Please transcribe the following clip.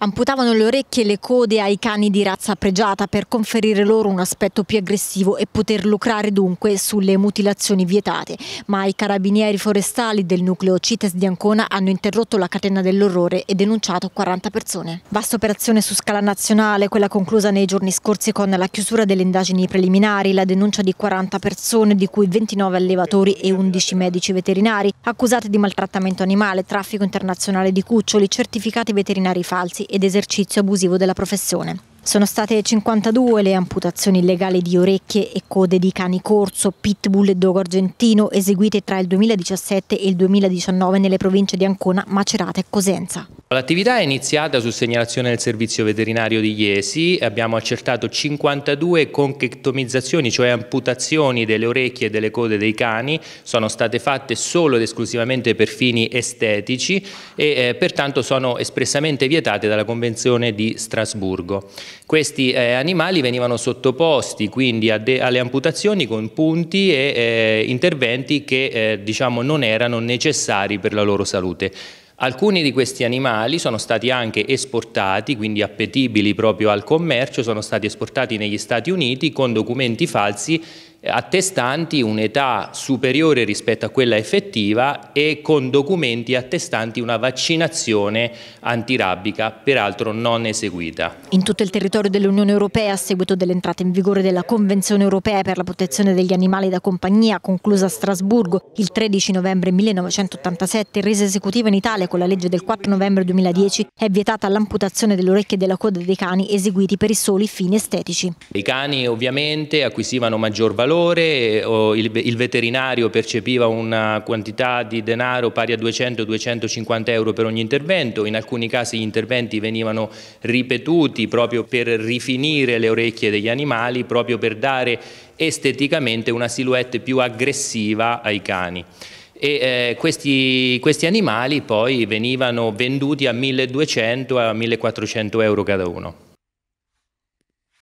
Amputavano le orecchie e le code ai cani di razza pregiata per conferire loro un aspetto più aggressivo e poter lucrare dunque sulle mutilazioni vietate, ma i carabinieri forestali del nucleo CITES di Ancona hanno interrotto la catena dell'orrore e denunciato 40 persone. Vasta operazione su scala nazionale, quella conclusa nei giorni scorsi con la chiusura delle indagini preliminari, la denuncia di 40 persone, di cui 29 allevatori e 11 medici veterinari, accusate di maltrattamento animale, traffico internazionale di cuccioli, certificati veterinari falsi ed esercizio abusivo della professione. Sono state 52 le amputazioni illegali di orecchie e code di cani corso, pitbull e dogo argentino eseguite tra il 2017 e il 2019 nelle province di Ancona, Macerata e Cosenza. L'attività è iniziata su segnalazione del servizio veterinario di Iesi, abbiamo accertato 52 conchectomizzazioni, cioè amputazioni delle orecchie e delle code dei cani, sono state fatte solo ed esclusivamente per fini estetici e eh, pertanto sono espressamente vietate dalla Convenzione di Strasburgo. Questi eh, animali venivano sottoposti quindi alle amputazioni con punti e eh, interventi che eh, diciamo, non erano necessari per la loro salute. Alcuni di questi animali sono stati anche esportati, quindi appetibili proprio al commercio, sono stati esportati negli Stati Uniti con documenti falsi attestanti un'età superiore rispetto a quella effettiva e con documenti attestanti una vaccinazione antirabbica, peraltro non eseguita. In tutto il territorio dell'Unione Europea, a seguito dell'entrata in vigore della Convenzione Europea per la protezione degli animali da compagnia, conclusa a Strasburgo il 13 novembre 1987, resa esecutiva in Italia con la legge del 4 novembre 2010, è vietata l'amputazione delle orecchie e della coda dei cani eseguiti per i soli fini estetici. I cani ovviamente acquisivano maggior valore valore, eh, il veterinario percepiva una quantità di denaro pari a 200-250 euro per ogni intervento, in alcuni casi gli interventi venivano ripetuti proprio per rifinire le orecchie degli animali, proprio per dare esteticamente una silhouette più aggressiva ai cani e eh, questi, questi, animali poi venivano venduti a 1200 a 1400 euro cada uno.